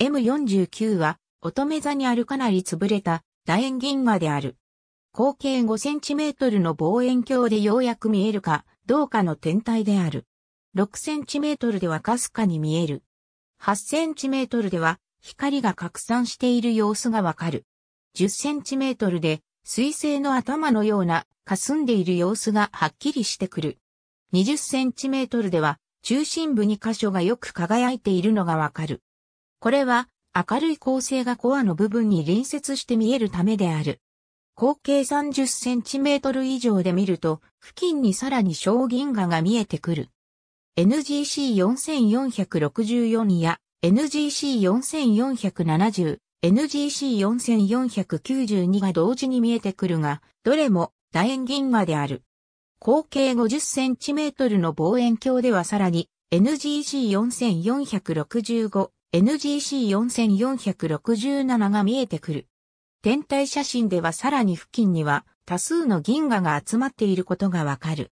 M49 は、乙女座にあるかなり潰れた楕円銀河である。口径5センチメートルの望遠鏡でようやく見えるかどうかの天体である。6センチメートルではかすかに見える。8センチメートルでは光が拡散している様子がわかる。10センチメートルで水星の頭のような霞んでいる様子がはっきりしてくる。20センチメートルでは中心部に箇所がよく輝いているのがわかる。これは明るい構成がコアの部分に隣接して見えるためである。口径3 0トル以上で見ると、付近にさらに小銀河が見えてくる。NGC4464 や NGC4470、NGC4492 が同時に見えてくるが、どれも楕円銀河である。口径5 0トルの望遠鏡ではさらに NGC4465、NGC4467 が見えてくる。天体写真ではさらに付近には多数の銀河が集まっていることがわかる。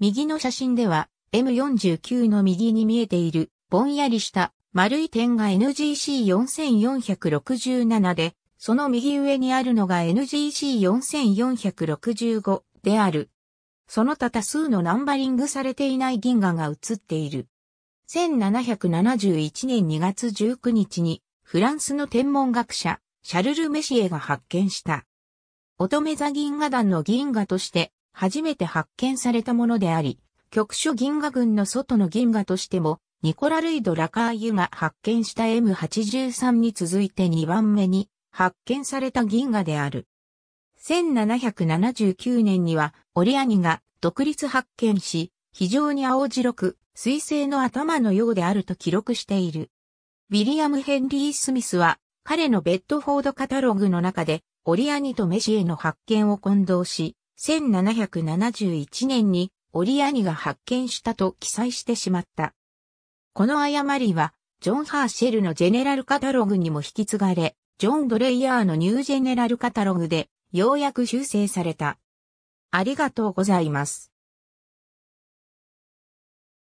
右の写真では M49 の右に見えているぼんやりした丸い点が NGC4467 で、その右上にあるのが NGC4465 である。その他多数のナンバリングされていない銀河が映っている。1771年2月19日にフランスの天文学者、シャルル・メシエが発見した。乙女座銀河団の銀河として初めて発見されたものであり、局所銀河群の外の銀河としても、ニコラ・ルイド・ラカーユが発見した M83 に続いて2番目に発見された銀河である。1779年にはオリアニが独立発見し、非常に青白く彗星の頭のようであると記録している。ウィリアム・ヘンリー・スミスは、彼のベッドフォードカタログの中で、オリアニとメシエの発見を混同し、1771年にオリアニが発見したと記載してしまった。この誤りは、ジョン・ハーシェルのジェネラルカタログにも引き継がれ、ジョン・ドレイヤーのニュージェネラルカタログで、ようやく修正された。ありがとうございます。